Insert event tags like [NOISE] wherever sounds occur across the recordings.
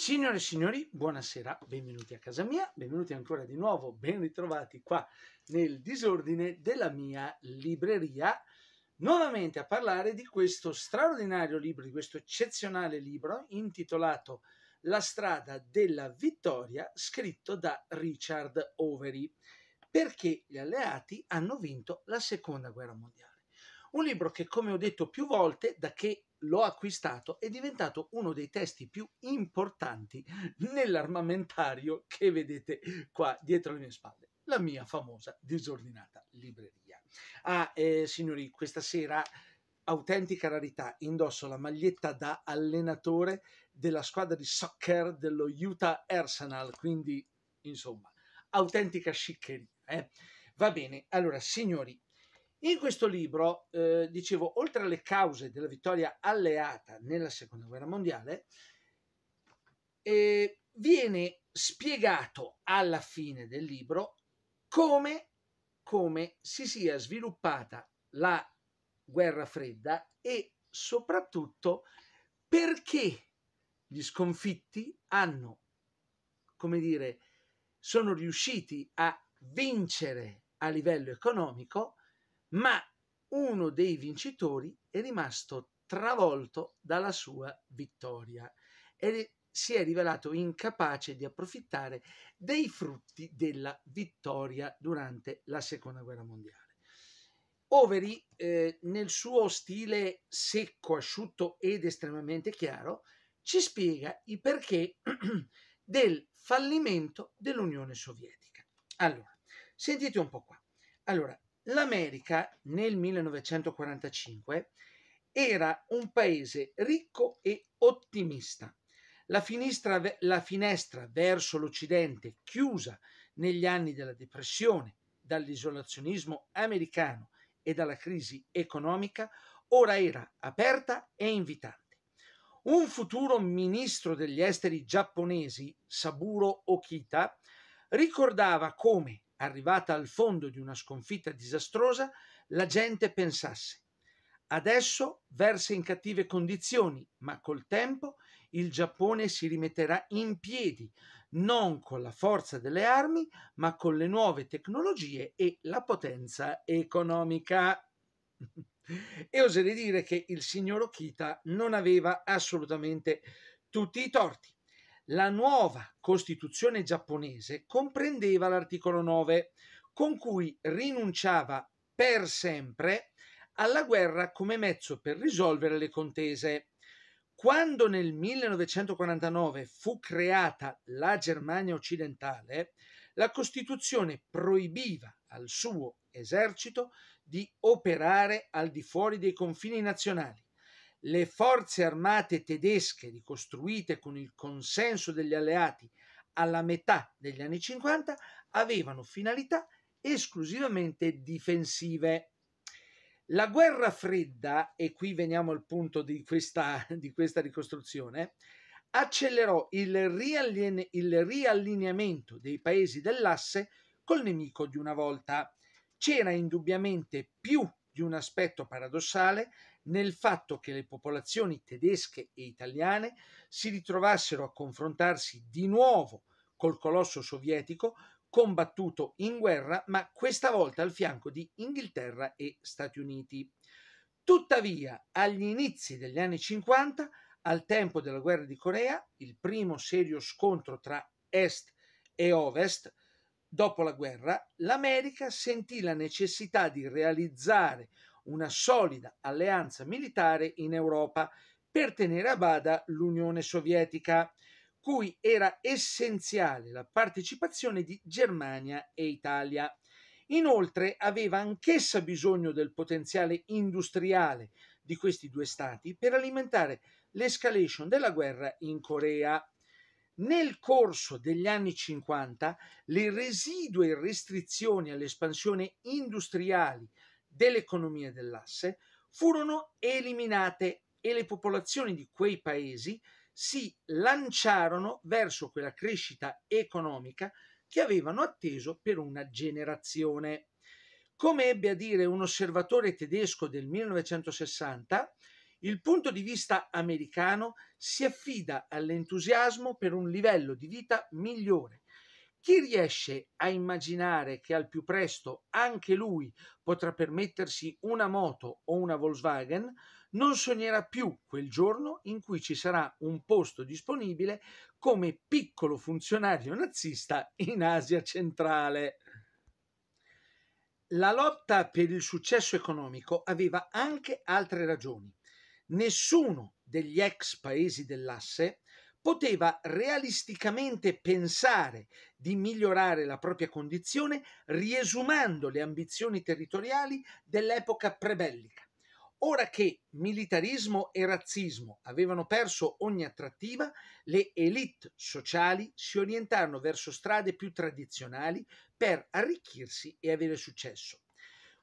Signore e signori, buonasera, benvenuti a casa mia, benvenuti ancora di nuovo, ben ritrovati qua nel disordine della mia libreria, nuovamente a parlare di questo straordinario libro, di questo eccezionale libro intitolato La strada della vittoria, scritto da Richard Overy, perché gli alleati hanno vinto la seconda guerra mondiale. Un libro che, come ho detto più volte, da che l'ho acquistato, è diventato uno dei testi più importanti nell'armamentario che vedete qua dietro le mie spalle, la mia famosa disordinata libreria. Ah, eh, signori, questa sera autentica rarità, indosso la maglietta da allenatore della squadra di soccer dello Utah Arsenal, quindi insomma, autentica sciccheria. Eh? Va bene, allora signori, in questo libro, eh, dicevo, oltre alle cause della vittoria alleata nella seconda guerra mondiale, eh, viene spiegato alla fine del libro come, come si sia sviluppata la guerra fredda e soprattutto perché gli sconfitti hanno, come dire, sono riusciti a vincere a livello economico ma uno dei vincitori è rimasto travolto dalla sua vittoria e si è rivelato incapace di approfittare dei frutti della vittoria durante la seconda guerra mondiale. Overy, eh, nel suo stile secco, asciutto ed estremamente chiaro, ci spiega i perché [CLEARS THROAT] del fallimento dell'Unione Sovietica. Allora, sentite un po' qua. Allora, l'America nel 1945 era un paese ricco e ottimista. La, finestra, la finestra verso l'Occidente, chiusa negli anni della depressione, dall'isolazionismo americano e dalla crisi economica, ora era aperta e invitante. Un futuro ministro degli esteri giapponesi, Saburo Okita, ricordava come arrivata al fondo di una sconfitta disastrosa, la gente pensasse. Adesso versa in cattive condizioni, ma col tempo il Giappone si rimetterà in piedi, non con la forza delle armi, ma con le nuove tecnologie e la potenza economica. [LAUGHS] e oserei dire che il signor Okita non aveva assolutamente tutti i torti. La nuova Costituzione giapponese comprendeva l'articolo 9, con cui rinunciava per sempre alla guerra come mezzo per risolvere le contese. Quando nel 1949 fu creata la Germania occidentale, la Costituzione proibiva al suo esercito di operare al di fuori dei confini nazionali le forze armate tedesche ricostruite con il consenso degli alleati alla metà degli anni 50 avevano finalità esclusivamente difensive. La guerra fredda, e qui veniamo al punto di questa, di questa ricostruzione, accelerò il, rialline, il riallineamento dei paesi dell'asse col nemico di una volta. C'era indubbiamente più di un aspetto paradossale nel fatto che le popolazioni tedesche e italiane si ritrovassero a confrontarsi di nuovo col colosso sovietico combattuto in guerra, ma questa volta al fianco di Inghilterra e Stati Uniti. Tuttavia, agli inizi degli anni 50, al tempo della guerra di Corea, il primo serio scontro tra Est e Ovest, dopo la guerra, l'America sentì la necessità di realizzare una solida alleanza militare in Europa per tenere a bada l'Unione Sovietica, cui era essenziale la partecipazione di Germania e Italia. Inoltre aveva anch'essa bisogno del potenziale industriale di questi due stati per alimentare l'escalation della guerra in Corea. Nel corso degli anni 50 le residue restrizioni all'espansione industriali dell'economia dell'asse, furono eliminate e le popolazioni di quei paesi si lanciarono verso quella crescita economica che avevano atteso per una generazione. Come ebbe a dire un osservatore tedesco del 1960, il punto di vista americano si affida all'entusiasmo per un livello di vita migliore chi riesce a immaginare che al più presto anche lui potrà permettersi una moto o una Volkswagen non sognerà più quel giorno in cui ci sarà un posto disponibile come piccolo funzionario nazista in Asia centrale. La lotta per il successo economico aveva anche altre ragioni. Nessuno degli ex paesi dell'asse poteva realisticamente pensare di migliorare la propria condizione riesumando le ambizioni territoriali dell'epoca prebellica. Ora che militarismo e razzismo avevano perso ogni attrattiva, le elite sociali si orientarono verso strade più tradizionali per arricchirsi e avere successo.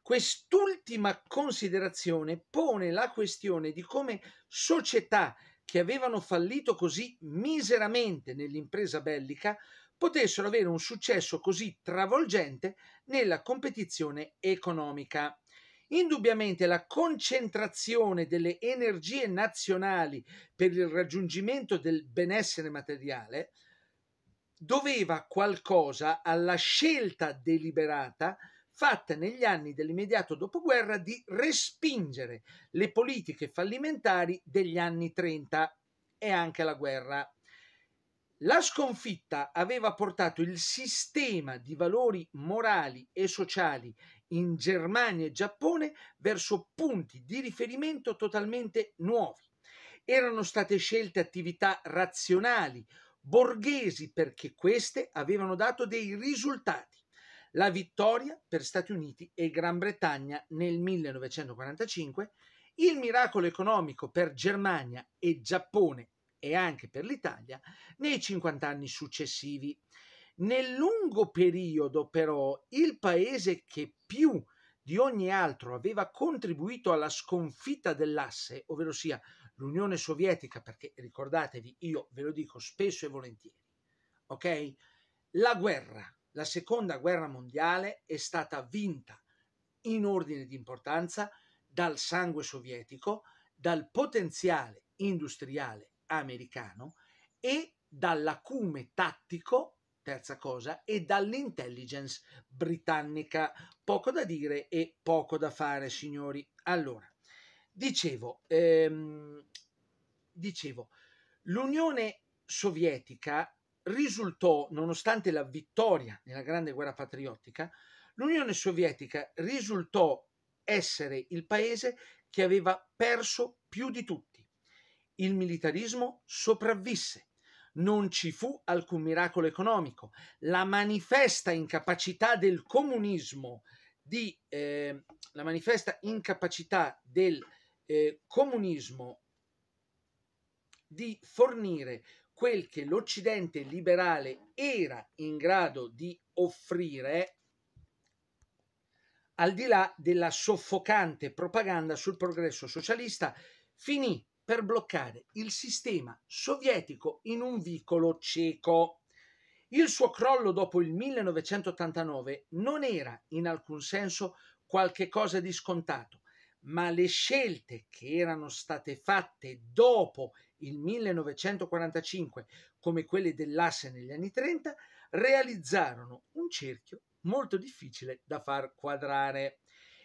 Quest'ultima considerazione pone la questione di come società che avevano fallito così miseramente nell'impresa bellica potessero avere un successo così travolgente nella competizione economica. Indubbiamente la concentrazione delle energie nazionali per il raggiungimento del benessere materiale doveva qualcosa alla scelta deliberata fatta negli anni dell'immediato dopoguerra di respingere le politiche fallimentari degli anni 30 e anche la guerra. La sconfitta aveva portato il sistema di valori morali e sociali in Germania e Giappone verso punti di riferimento totalmente nuovi. Erano state scelte attività razionali, borghesi, perché queste avevano dato dei risultati la vittoria per Stati Uniti e Gran Bretagna nel 1945, il miracolo economico per Germania e Giappone e anche per l'Italia nei 50 anni successivi. Nel lungo periodo però il paese che più di ogni altro aveva contribuito alla sconfitta dell'asse, ovvero sia l'Unione Sovietica, perché ricordatevi, io ve lo dico spesso e volentieri, ok? La guerra la seconda guerra mondiale è stata vinta in ordine di importanza dal sangue sovietico, dal potenziale industriale americano e dall'acume tattico, terza cosa, e dall'intelligence britannica. Poco da dire e poco da fare, signori. Allora, dicevo, ehm, dicevo l'Unione Sovietica risultò, nonostante la vittoria nella Grande Guerra Patriottica, l'Unione Sovietica risultò essere il paese che aveva perso più di tutti. Il militarismo sopravvisse. Non ci fu alcun miracolo economico. La manifesta incapacità del comunismo di, eh, la manifesta incapacità del eh, comunismo di fornire quel che l'Occidente liberale era in grado di offrire al di là della soffocante propaganda sul progresso socialista, finì per bloccare il sistema sovietico in un vicolo cieco. Il suo crollo dopo il 1989 non era in alcun senso qualche cosa di scontato, ma le scelte che erano state fatte dopo il 1945, come quelle dell'asse negli anni 30, realizzarono un cerchio molto difficile da far quadrare.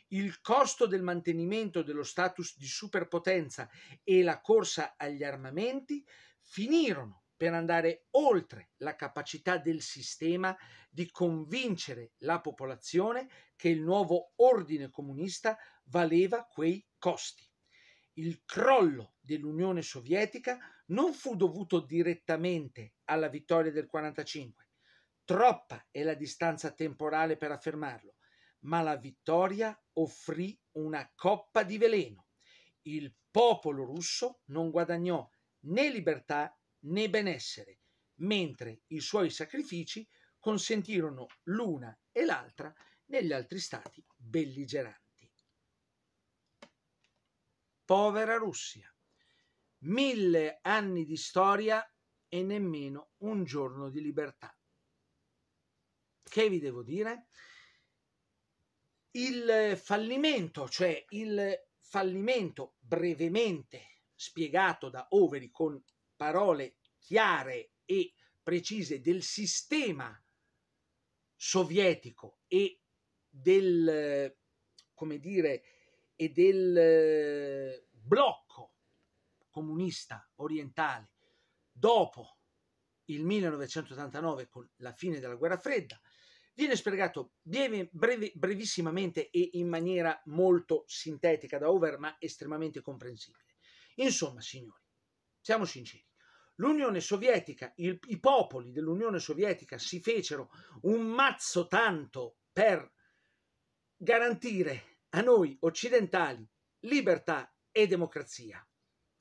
Il costo del mantenimento dello status di superpotenza e la corsa agli armamenti finirono per andare oltre la capacità del sistema di convincere la popolazione che il nuovo ordine comunista valeva quei costi. Il crollo dell'Unione Sovietica non fu dovuto direttamente alla vittoria del 1945, troppa è la distanza temporale per affermarlo, ma la vittoria offrì una coppa di veleno. Il popolo russo non guadagnò né libertà né benessere, mentre i suoi sacrifici consentirono l'una e l'altra negli altri stati belligeranti. Povera Russia, mille anni di storia e nemmeno un giorno di libertà. Che vi devo dire? Il fallimento, cioè il fallimento brevemente spiegato da Overy con parole chiare e precise del sistema sovietico e del, come dire, e del eh, blocco comunista orientale dopo il 1989 con la fine della guerra fredda, viene spiegato breve, breve, brevissimamente e in maniera molto sintetica da Over, ma estremamente comprensibile. Insomma, signori, siamo sinceri. L'Unione Sovietica, il, i popoli dell'Unione Sovietica si fecero un mazzo tanto per garantire a noi occidentali libertà e democrazia.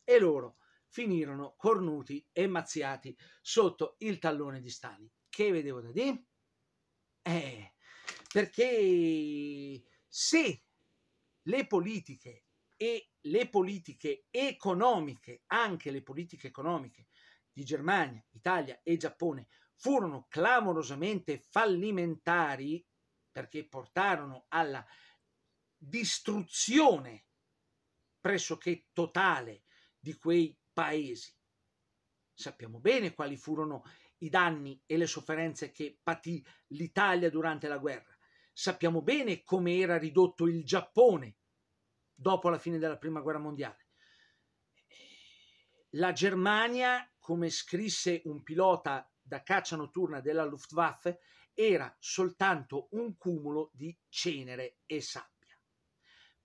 E loro finirono cornuti e mazziati sotto il tallone di Stalin. Che vedevo da dire? Eh, perché se le politiche e le politiche economiche, anche le politiche economiche, di Germania, Italia e Giappone furono clamorosamente fallimentari perché portarono alla distruzione pressoché totale di quei paesi. Sappiamo bene quali furono i danni e le sofferenze che patì l'Italia durante la guerra. Sappiamo bene come era ridotto il Giappone dopo la fine della Prima Guerra Mondiale. La Germania come scrisse un pilota da caccia notturna della Luftwaffe, era soltanto un cumulo di cenere e sabbia.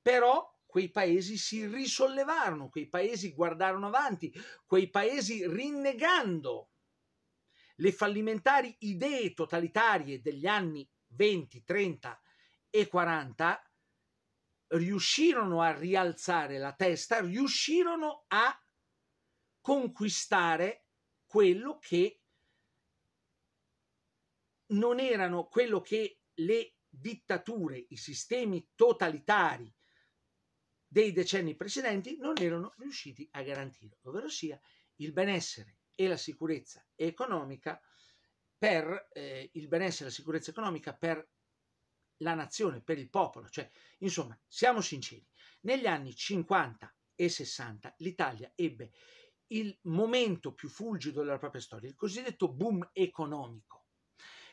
Però quei paesi si risollevarono, quei paesi guardarono avanti, quei paesi rinnegando le fallimentari idee totalitarie degli anni 20, 30 e 40 riuscirono a rialzare la testa, riuscirono a conquistare quello che non erano quello che le dittature, i sistemi totalitari dei decenni precedenti non erano riusciti a garantire, ovvero sia il benessere e la sicurezza economica per eh, il benessere e la sicurezza economica per la nazione, per il popolo, cioè insomma, siamo sinceri, negli anni 50 e 60 l'Italia ebbe il momento più fulgido della propria storia, il cosiddetto boom economico,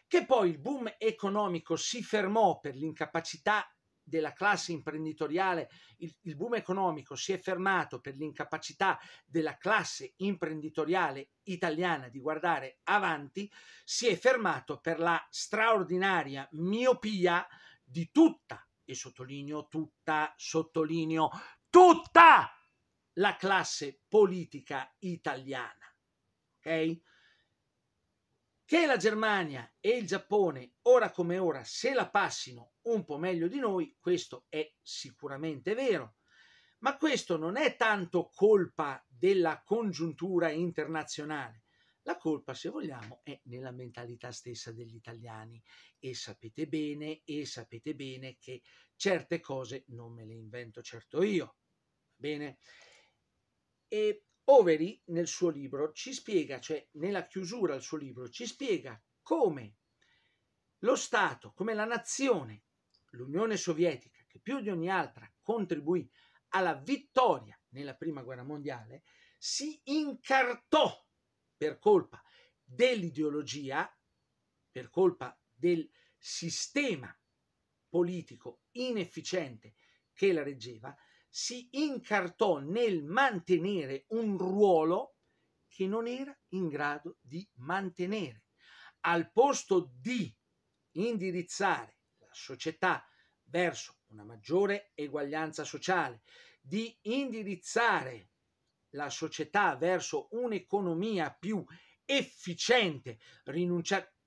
che poi il boom economico si fermò per l'incapacità della classe imprenditoriale, il, il, boom economico si è fermato per l'incapacità della classe imprenditoriale italiana di guardare avanti, si è fermato per la straordinaria miopia di tutta, e sottolineo tutta, sottolineo tutta la classe politica italiana. Ok? Che la Germania e il Giappone, ora come ora, se la passino un po' meglio di noi, questo è sicuramente vero, ma questo non è tanto colpa della congiuntura internazionale. La colpa, se vogliamo, è nella mentalità stessa degli italiani e sapete bene, e sapete bene che certe cose non me le invento certo io. Bene? E Overi nel suo libro ci spiega, cioè nella chiusura al suo libro, ci spiega come lo Stato, come la nazione, l'Unione Sovietica, che più di ogni altra contribuì alla vittoria nella Prima Guerra Mondiale, si incartò per colpa dell'ideologia, per colpa del sistema politico inefficiente che la reggeva, si incartò nel mantenere un ruolo che non era in grado di mantenere, al posto di indirizzare la società verso una maggiore eguaglianza sociale, di indirizzare la società verso un'economia più efficiente, rinunciare,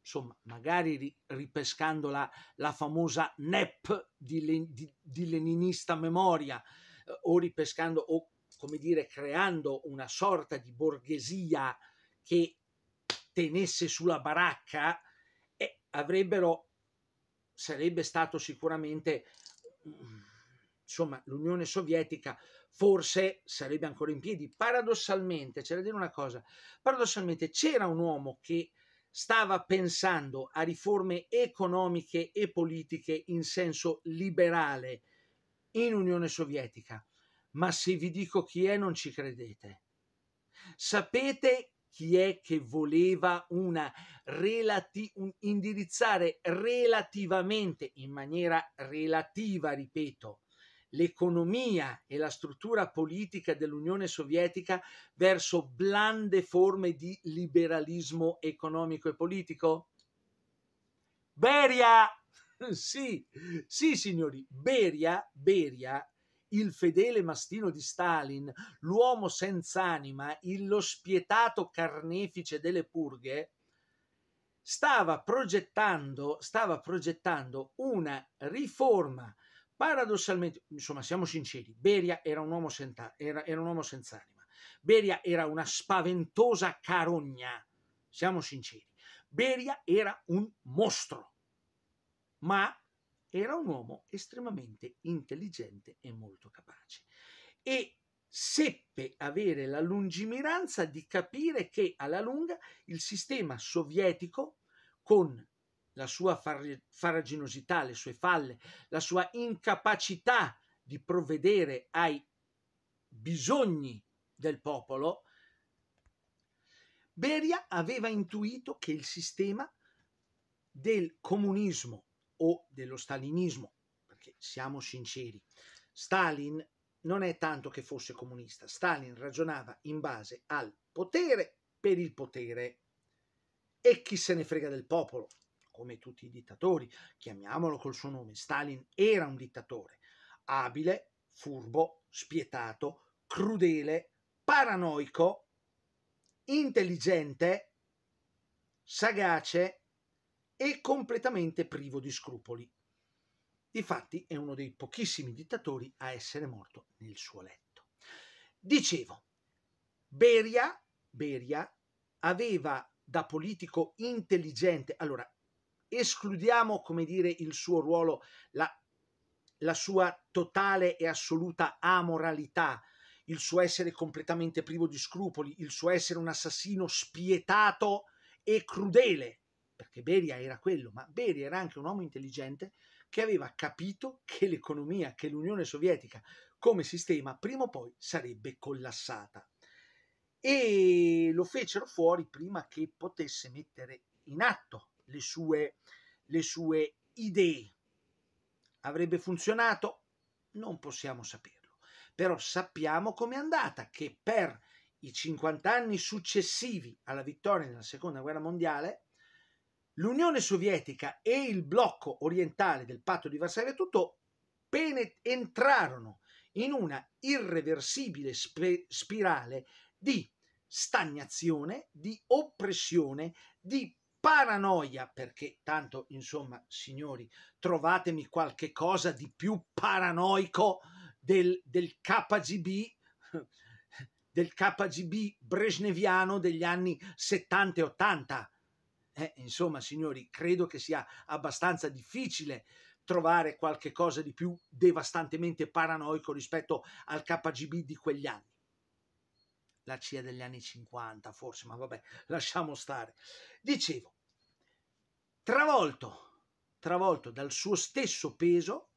insomma, magari ripescando la, la famosa NEP di, di, di leninista memoria, eh, o ripescando o come dire creando una sorta di borghesia che tenesse sulla baracca, eh, avrebbero, sarebbe stato sicuramente, insomma, l'Unione Sovietica forse sarebbe ancora in piedi. Paradossalmente, c'è da dire una cosa, paradossalmente c'era un uomo che stava pensando a riforme economiche e politiche in senso liberale in Unione Sovietica. Ma se vi dico chi è non ci credete. Sapete chi è che voleva relati- indirizzare relativamente, in maniera relativa, ripeto, l'economia e la struttura politica dell'Unione Sovietica verso blande forme di liberalismo economico e politico? Beria! [LAUGHS] sì, sì signori, Beria, Beria il fedele mastino di Stalin, l'uomo senza anima, lo spietato carnefice delle purghe, stava progettando, stava progettando una riforma Paradossalmente, insomma, siamo sinceri, Beria era un uomo, senza, era, era un uomo senza anima. Beria era una spaventosa carogna, siamo sinceri. Beria era un mostro, ma era un uomo estremamente intelligente e molto capace. E seppe avere la lungimiranza di capire che alla lunga il sistema sovietico con la sua farraginosità, le sue falle, la sua incapacità di provvedere ai bisogni del popolo, Beria aveva intuito che il sistema del comunismo o dello stalinismo, perché siamo sinceri, Stalin non è tanto che fosse comunista, Stalin ragionava in base al potere per il potere e chi se ne frega del popolo, come tutti i dittatori, chiamiamolo col suo nome, Stalin era un dittatore, abile, furbo, spietato, crudele, paranoico, intelligente, sagace e completamente privo di scrupoli. Difatti è uno dei pochissimi dittatori a essere morto nel suo letto. Dicevo, Beria, Beria aveva da politico intelligente, allora escludiamo, come dire, il suo ruolo, la, la sua totale e assoluta amoralità, il suo essere completamente privo di scrupoli, il suo essere un assassino spietato e crudele, perché Beria era quello, ma Beria era anche un uomo intelligente che aveva capito che l'economia, che l'Unione Sovietica come sistema prima o poi sarebbe collassata. E lo fecero fuori prima che potesse mettere in atto le sue, le sue idee. Avrebbe funzionato? Non possiamo saperlo, però sappiamo com'è andata, che per i 50 anni successivi alla vittoria nella Seconda Guerra Mondiale, l'Unione Sovietica e il blocco orientale del patto di Varsavia tutto entrarono in una irreversibile sp- spirale di stagnazione, di oppressione, di paranoia, perché tanto, insomma, signori, trovatemi qualche cosa di più paranoico del, del KGB [LAUGHS] del KGB brezhneviano degli anni 70 e 80. Eh, insomma, signori, credo che sia abbastanza difficile trovare qualche cosa di più devastantemente paranoico rispetto al KGB di quegli anni. La CIA degli anni 50, forse, ma vabbè, [LAUGHS] lasciamo stare. Dicevo, travolto, travolto dal suo stesso peso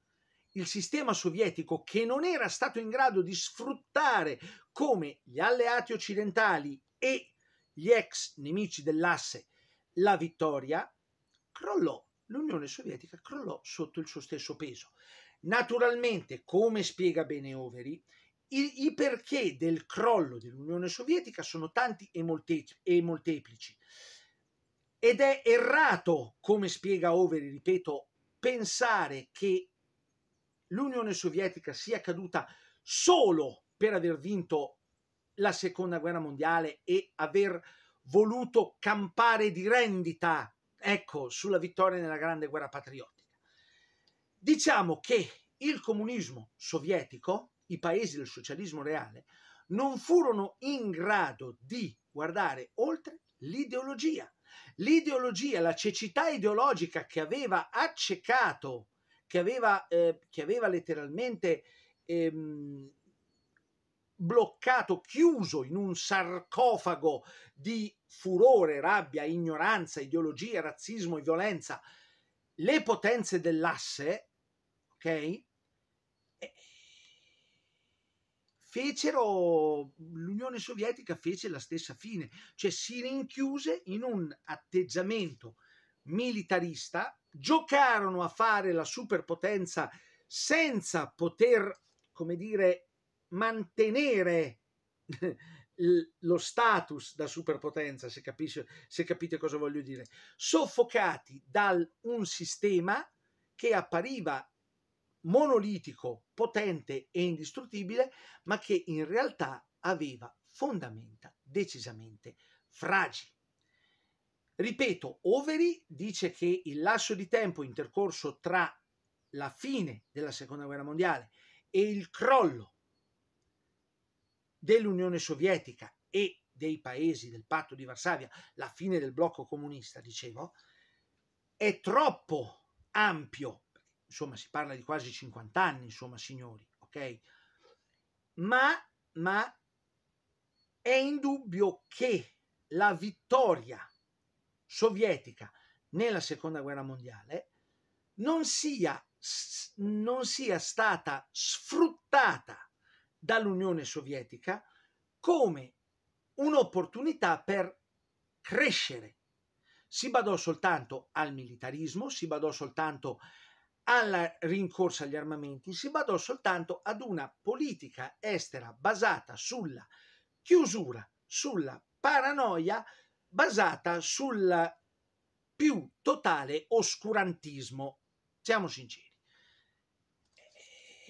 il sistema sovietico che non era stato in grado di sfruttare come gli alleati occidentali e gli ex nemici dell'asse la vittoria, crollò, l'Unione Sovietica crollò sotto il suo stesso peso. Naturalmente, come spiega bene Overy, i, i perché del crollo dell'Unione Sovietica sono tanti e, molteplici. Ed è errato, come spiega Overi, ripeto, pensare che l'Unione Sovietica sia caduta solo per aver vinto la Seconda Guerra Mondiale e aver voluto campare di rendita, ecco, sulla vittoria nella Grande Guerra Patriottica. Diciamo che il comunismo sovietico, i paesi del socialismo reale, non furono in grado di guardare oltre l'ideologia L'ideologia, la cecità ideologica che aveva accecato, che aveva, eh, che aveva letteralmente ehm, bloccato, chiuso in un sarcofago di furore, rabbia, ignoranza, ideologia, razzismo e violenza, le potenze dell'asse, ok? fecero, l'Unione Sovietica fece la stessa fine, cioè si rinchiuse in un atteggiamento militarista, giocarono a fare la superpotenza senza poter, come dire, mantenere [LAUGHS] lo status da superpotenza, se, capisce, se capite cosa voglio dire, soffocati da un sistema che appariva monolitico, potente e indistruttibile, ma che in realtà aveva fondamenta decisamente fragili. Ripeto, Overy dice che il lasso di tempo intercorso tra la fine della Seconda Guerra Mondiale e il crollo dell'Unione Sovietica e dei paesi del patto di Varsavia, la fine del blocco comunista, dicevo, è troppo ampio insomma si parla di quasi 50 anni, insomma signori, ok? Ma, ma è indubbio che la vittoria sovietica nella seconda guerra mondiale non sia, non sia stata sfruttata dall'Unione Sovietica come un'opportunità per crescere. Si badò soltanto al militarismo, si badò soltanto alla rincorsa agli armamenti si badò soltanto ad una politica estera basata sulla chiusura, sulla paranoia, basata sul più totale oscurantismo. Siamo sinceri.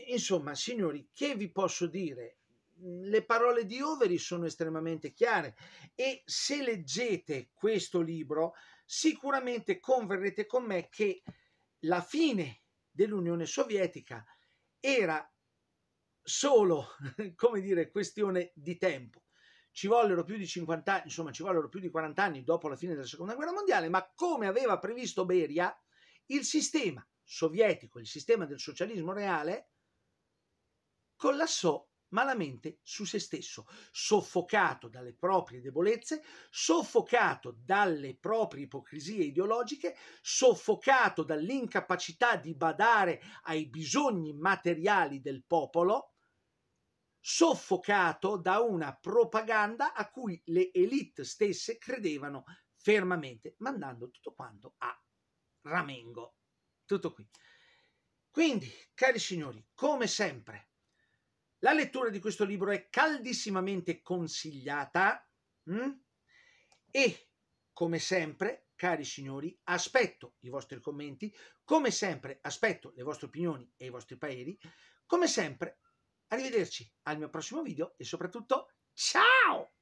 Insomma, signori, che vi posso dire? le parole di Overi sono estremamente chiare e se leggete questo libro sicuramente converrete con me che la fine dell'Unione Sovietica era solo, [LAUGHS] come dire, questione di tempo. Ci vollero più di 50 anni, insomma, ci vollero più di 40 anni dopo la fine della Seconda Guerra Mondiale, ma come aveva previsto Beria, il sistema sovietico, il sistema del socialismo reale, collassò malamente su se stesso, soffocato dalle proprie debolezze, soffocato dalle proprie ipocrisie ideologiche, soffocato dall'incapacità di badare ai bisogni materiali del popolo, soffocato da una propaganda a cui le elite stesse credevano fermamente, mandando tutto quanto a ramengo. Tutto qui. Quindi, cari signori, come sempre, la lettura di questo libro è caldissimamente consigliata mh? Mm? e, come sempre, cari signori, aspetto i vostri commenti, come sempre aspetto le vostre opinioni e i vostri pareri, come sempre arrivederci al mio prossimo video e soprattutto ciao!